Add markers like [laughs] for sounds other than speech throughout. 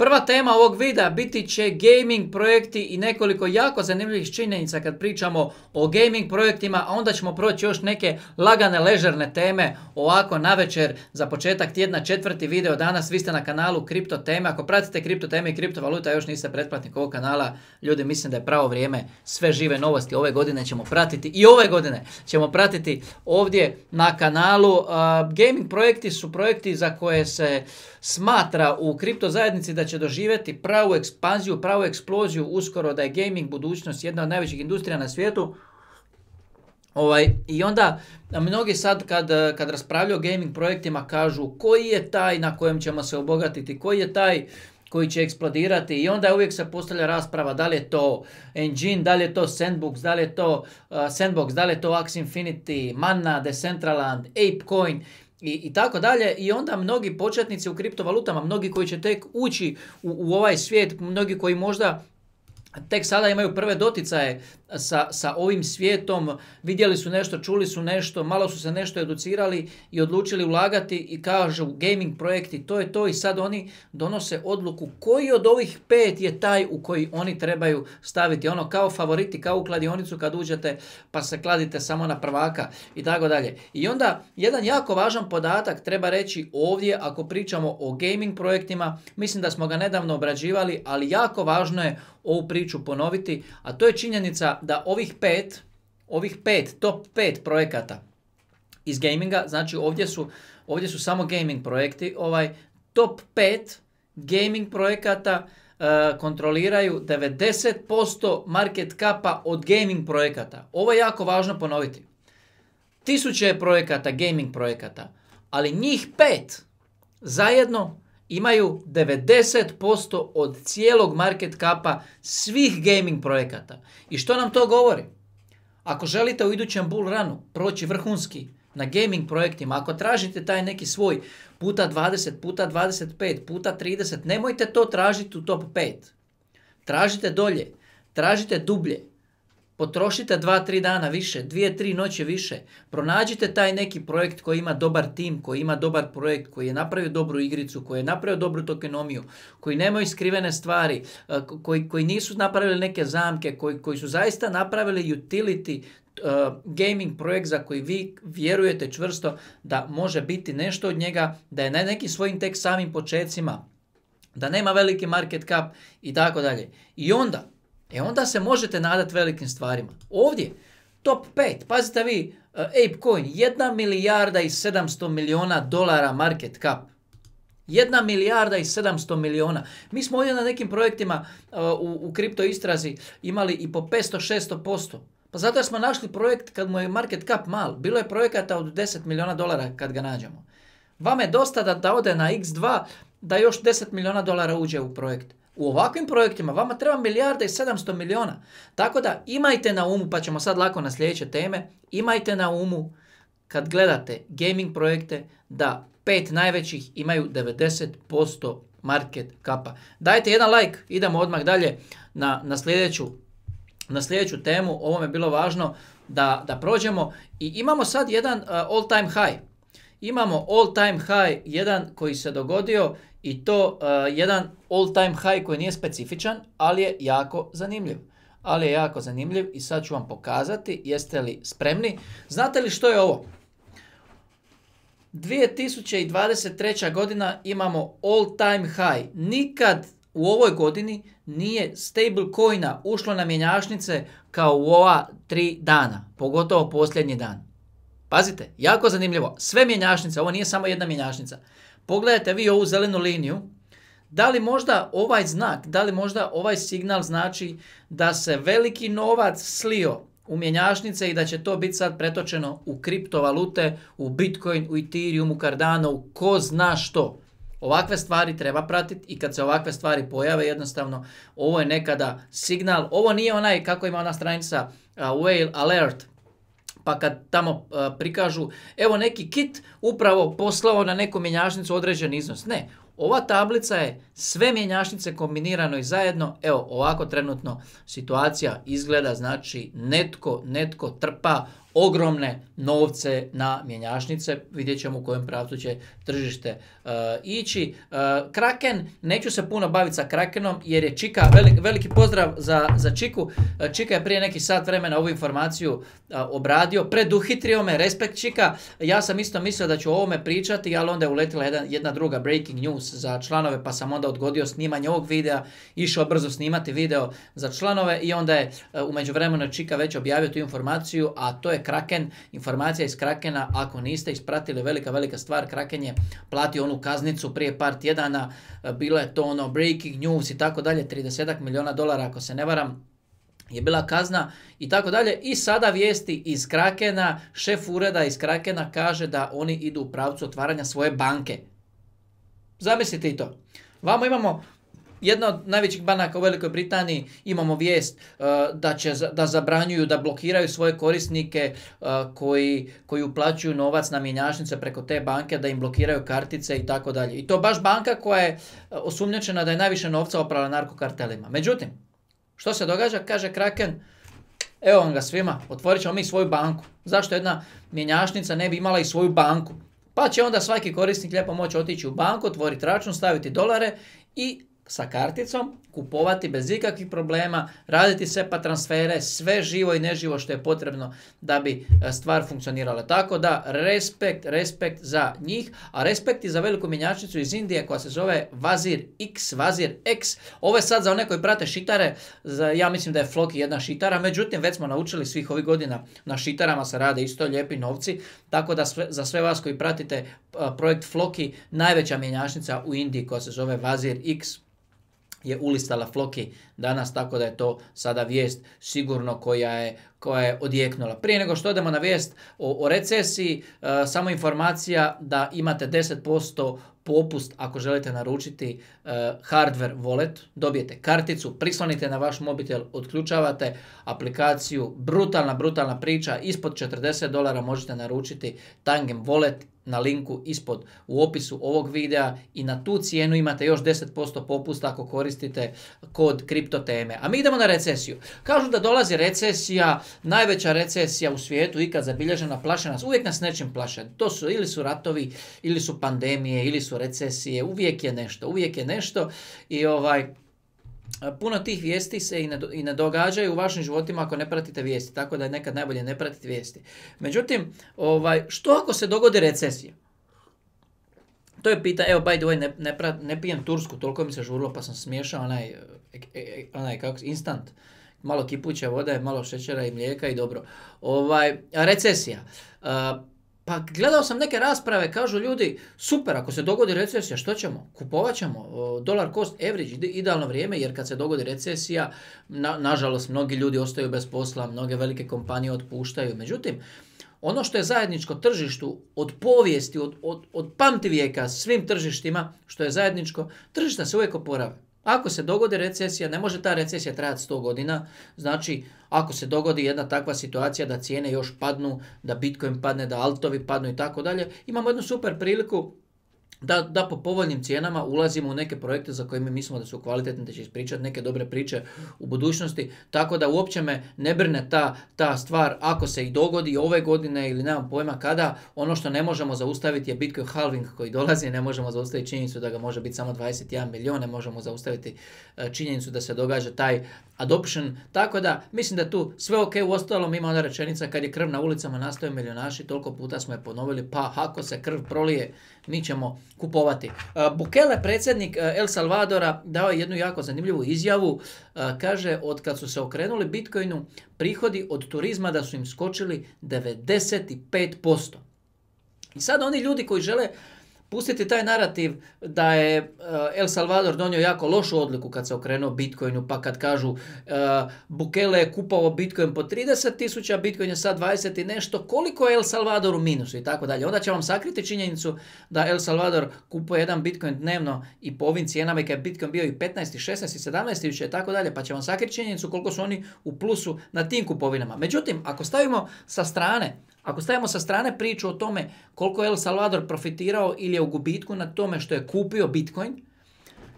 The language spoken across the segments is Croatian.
Prva tema ovog videa biti će gaming projekti i nekoliko jako zanimljivih činjenica kad pričamo o gaming projektima, a onda ćemo proći još neke lagane, ležerne teme ovako na večer za početak tjedna četvrti video danas. Vi ste na kanalu Kripto Teme. Ako pratite kripto teme i kriptovaluta, još niste pretplatnik ovog kanala, ljudi mislim da je pravo vrijeme sve žive novosti ove godine ćemo pratiti i ove godine ćemo pratiti ovdje na kanalu. gaming projekti su projekti za koje se smatra u kripto zajednici da će doživjeti pravu ekspanziju, pravu eksploziju uskoro da je gaming budućnost jedna od najvećih industrija na svijetu. Ovaj, I onda mnogi sad kad, kad raspravljaju o gaming projektima kažu koji je taj na kojem ćemo se obogatiti, koji je taj koji će eksplodirati i onda uvijek se postavlja rasprava da li je to Engine, da li je to Sandbox, da li je to Sandbox, da li je to Axe Infinity, Mana, Decentraland, Apecoin i, i tako dalje i onda mnogi početnici u kriptovalutama, mnogi koji će tek ući u, u ovaj svijet, mnogi koji možda tek sada imaju prve doticaje sa, sa ovim svijetom, vidjeli su nešto, čuli su nešto, malo su se nešto educirali i odlučili ulagati i kažu gaming projekti, to je to i sad oni donose odluku koji od ovih pet je taj u koji oni trebaju staviti. Ono kao favoriti, kao u kladionicu kad uđete pa se kladite samo na prvaka i tako dalje. I onda jedan jako važan podatak treba reći ovdje ako pričamo o gaming projektima, mislim da smo ga nedavno obrađivali, ali jako važno je ovu priču ću ponoviti, a to je činjenica da ovih pet, ovih pet, top pet projekata iz gaminga, znači ovdje su, ovdje su samo gaming projekti, ovaj top pet gaming projekata e, kontroliraju 90% market kapa od gaming projekata. Ovo je jako važno ponoviti. Tisuće projekata, gaming projekata, ali njih pet zajedno imaju 90% od cijelog market kapa svih gaming projekata. I što nam to govori? Ako želite u idućem bull runu proći vrhunski na gaming projektima, ako tražite taj neki svoj puta 20, puta 25, puta 30, nemojte to tražiti u top 5. Tražite dolje, tražite dublje, Potrošite 2 tri dana više, dvije, tri noće više. Pronađite taj neki projekt koji ima dobar tim, koji ima dobar projekt, koji je napravio dobru igricu, koji je napravio dobru tokenomiju, koji nemaju skrivene stvari, eh, koji, koji nisu napravili neke zamke, koji, koji su zaista napravili utility eh, gaming projekt za koji vi vjerujete čvrsto da može biti nešto od njega, da je na nekim svojim tek samim počecima, da nema veliki market cap i tako dalje. I onda E onda se možete nadati velikim stvarima. Ovdje, top 5, pazite vi, eh, ApeCoin, 1 milijarda i 700 miliona dolara market cap. 1 milijarda i 700 miliona. Mi smo ovdje na nekim projektima eh, u, u kripto istrazi imali i po 500-600%. Pa zato smo našli projekt kad mu je market cap mal. Bilo je projekata od 10 miliona dolara kad ga nađemo. Vama je dosta da, da ode na x2 da još 10 miliona dolara uđe u projekt. U ovakvim projektima vama treba milijarda i 700 miliona. Tako da imajte na umu, pa ćemo sad lako na sljedeće teme, imajte na umu kad gledate gaming projekte da pet najvećih imaju 90% market kapa. Dajte jedan like, idemo odmah dalje na, na, sljedeću, na sljedeću temu. Ovo je bilo važno da, da prođemo. I imamo sad jedan all time high. Imamo all time high, jedan koji se dogodio i to eh, jedan all time high koji nije specifičan, ali je jako zanimljiv. Ali je jako zanimljiv i sad ću vam pokazati jeste li spremni. Znate li što je ovo? 2023. godina imamo all time high. Nikad u ovoj godini nije coina ušlo na mjenjašnice kao u ova tri dana, pogotovo posljednji dan. Pazite, jako zanimljivo. Sve mjenjašnice, ovo nije samo jedna mjenjašnica. Pogledajte vi ovu zelenu liniju. Da li možda ovaj znak, da li možda ovaj signal znači da se veliki novac slio u mjenjačnice i da će to biti sad pretočeno u kriptovalute, u Bitcoin, u Ethereum, u Cardano, u ko zna što. Ovakve stvari treba pratiti i kad se ovakve stvari pojave jednostavno ovo je nekada signal, ovo nije onaj kako ima ona stranica whale alert pa kad tamo e, prikažu evo neki kit upravo poslao na neku mjenjačnicu određen iznos. Ne, ova tablica je sve mjenjačnice kombinirano i zajedno, evo ovako trenutno situacija izgleda, znači netko, netko trpa ogromne novce na mjenjašnice. vidjet ćemo u kojem pravcu će tržište eh, ići. Eh, Kraken, neću se puno baviti sa Krakenom jer je Čika, veliki pozdrav za, za Čiku, eh, Čika je prije neki sat vremena ovu informaciju obradio, preduhitrio me, respekt Čika, ja sam isto mislio da ću o ovome pričati, ali onda je uletila jedna, druga breaking news za članove pa sam onda odgodio snimanje ovog videa, išao brzo snimati video za članove i onda je u međuvremenu Čika već objavio tu informaciju, a to je Kraken, informacija iz Krakena, ako niste ispratili, velika, velika stvar, Kraken je platio onu kaznicu prije par tjedana, e, bilo je to ono breaking news i tako dalje, 30 milijuna dolara ako se ne varam, je bila kazna i tako dalje. I sada vijesti iz Krakena, šef ureda iz Krakena kaže da oni idu u pravcu otvaranja svoje banke. Zamislite i to. Vamo imamo jedna od najvećih banaka u Velikoj Britaniji imamo vijest uh, da će da zabranjuju da blokiraju svoje korisnike uh, koji, koji uplaćuju novac na mjenjačnice preko te banke da im blokiraju kartice i tako dalje. I to baš banka koja je uh, osumnjičena da je najviše novca oprala narkokartelima. Međutim, što se događa? Kaže Kraken, evo vam ga svima, otvorit ćemo mi svoju banku. Zašto jedna mjenjašnica ne bi imala i svoju banku? Pa će onda svaki korisnik lijepo moći otići u banku, otvoriti račun, staviti dolare i sa karticom, kupovati bez ikakvih problema, raditi pa transfere, sve živo i neživo što je potrebno da bi e, stvar funkcionirala. Tako da respekt, respekt za njih, a respekt i za veliku mjenjačnicu iz Indije koja se zove Vazir X, Vazir X. Ovo je sad za one koji prate šitare, ja mislim da je Floki jedna šitara, međutim već smo naučili svih ovih godina na šitarama se rade isto lijepi novci, tako da za sve vas koji pratite e, projekt Floki, najveća mjenjačnica u Indiji koja se zove Vazir X je ulistala Floki danas, tako da je to sada vijest sigurno koja je, koja je odjeknula. Prije nego što odemo na vijest o, recesiji, e, samo informacija da imate 10% popust ako želite naručiti e, hardware wallet, dobijete karticu, prislonite na vaš mobitel, odključavate aplikaciju, brutalna, brutalna priča, ispod 40 dolara možete naručiti Tangem volet na linku ispod u opisu ovog videa i na tu cijenu imate još 10% popusta ako koristite kod kriptoteme. A mi idemo na recesiju. Kažu da dolazi recesija, najveća recesija u svijetu ikad zabilježena, plaše nas, uvijek nas nečim plaše. To su ili su ratovi, ili su pandemije, ili su recesije, uvijek je nešto, uvijek je nešto i ovaj puno tih vijesti se i ne događaju u vašim životima ako ne pratite vijesti, tako da je nekad najbolje ne pratiti vijesti. Međutim, ovaj, što ako se dogodi recesija? To je pita, evo by the way, ne, ne, pijem tursku, toliko mi se žurilo pa sam smiješao onaj, je e, e, kako, instant, malo kipuća voda, malo šećera i mlijeka i dobro. Ovaj, recesija. Pa gledao sam neke rasprave, kažu ljudi, super, ako se dogodi recesija, što ćemo? Kupovat ćemo dolar cost average, idealno vrijeme, jer kad se dogodi recesija, nažalost, mnogi ljudi ostaju bez posla, mnoge velike kompanije otpuštaju. Međutim, ono što je zajedničko tržištu od povijesti, od, od, od pamtivijeka svim tržištima, što je zajedničko, tržišta se uvijek oporave. Ako se dogodi recesija, ne može ta recesija trajati 100 godina, znači ako se dogodi jedna takva situacija da cijene još padnu, da Bitcoin padne, da altovi padnu i tako dalje, imamo jednu super priliku da, da po povoljnim cijenama ulazimo u neke projekte za koje mi mislimo da su kvalitetne, da će ispričati neke dobre priče u budućnosti, tako da uopće me ne brne ta, ta stvar ako se i dogodi ove godine ili nemam pojma kada, ono što ne možemo zaustaviti je Bitcoin halving koji dolazi, ne možemo zaustaviti činjenicu da ga može biti samo 21 milijuna ne možemo zaustaviti e, činjenicu da se događa taj adoption, tako da mislim da tu sve ok, u ostalom ima ona rečenica kad je krv na ulicama nastoje milionaši, toliko puta smo je ponovili, pa ako se krv prolije mi ćemo kupovati. E, Bukele, predsjednik e, El Salvadora, dao je jednu jako zanimljivu izjavu. E, kaže, od kad su se okrenuli Bitcoinu, prihodi od turizma da su im skočili 95%. I sad oni ljudi koji žele Pustiti taj narativ da je e, El Salvador donio jako lošu odluku kad se okrenuo Bitcoinu, pa kad kažu e, Bukele je kupao Bitcoin po 30 tisuća, Bitcoin je sad 20 i nešto, koliko je El Salvador u minusu i tako dalje. Onda će vam sakriti činjenicu da El Salvador kupuje jedan Bitcoin dnevno i po ovim cijenama i kad je Bitcoin bio i 15, i 16, i 17 tisuća i tako dalje, pa će vam sakriti činjenicu koliko su oni u plusu na tim kupovinama. Međutim, ako stavimo sa strane ako stavimo sa strane priču o tome koliko je El Salvador profitirao ili je u gubitku na tome što je kupio Bitcoin,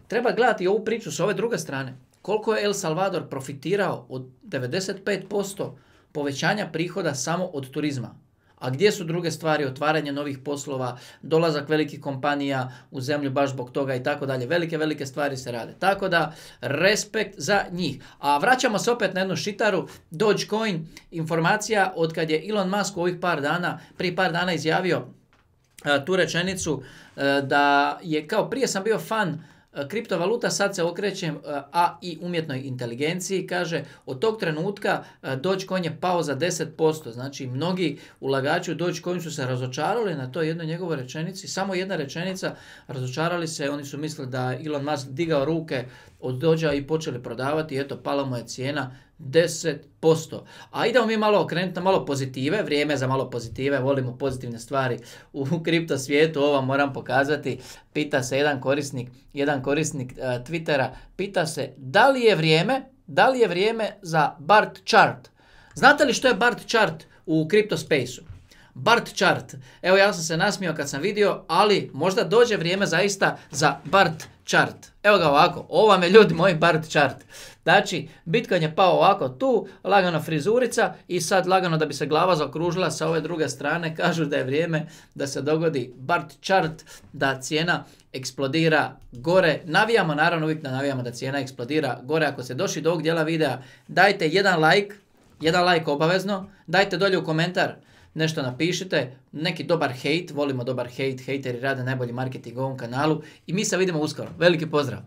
treba gledati ovu priču s ove druge strane. Koliko je El Salvador profitirao od 95% povećanja prihoda samo od turizma. A gdje su druge stvari, otvaranje novih poslova, dolazak velikih kompanija u zemlju baš zbog toga i tako dalje. Velike, velike stvari se rade. Tako da, respekt za njih. A vraćamo se opet na jednu šitaru, Dogecoin, informacija od kad je Elon Musk u ovih par dana, prije par dana izjavio e, tu rečenicu e, da je kao prije sam bio fan E, kriptovaluta sad se okreće e, a i umjetnoj inteligenciji kaže od tog trenutka e, Dogecoin je pao za 10% znači mnogi ulagači u Dogecoin su se razočarali na to jednoj njegovoj rečenici samo jedna rečenica razočarali se oni su mislili da Elon Musk digao ruke od Dogea i počeli prodavati eto pala mu je cijena 10%. A idemo mi malo okrenuti na malo pozitive, vrijeme za malo pozitive, volimo pozitivne stvari u kripto svijetu, ovo moram pokazati, pita se jedan korisnik, jedan korisnik uh, Twittera, pita se da li je vrijeme, da li je vrijeme za BART chart. Znate li što je BART chart u kripto spaceu? BART chart, evo ja sam se nasmio kad sam vidio, ali možda dođe vrijeme zaista za BART chart. Evo ga ovako, ovo vam je ljudi moj BART chart. Znači, Bitcoin je pao ovako tu, lagano frizurica i sad lagano da bi se glava zaokružila sa ove druge strane, [laughs] kažu da je vrijeme da se dogodi BART chart, da cijena eksplodira gore. Navijamo, naravno uvijek navijamo da cijena eksplodira gore. Ako ste došli do ovog dijela videa, dajte jedan like, jedan like obavezno, dajte dolje u komentar nešto napišite, neki dobar hejt, volimo dobar hejt, hejteri rade najbolji marketing u ovom kanalu i mi se vidimo uskoro. Veliki pozdrav!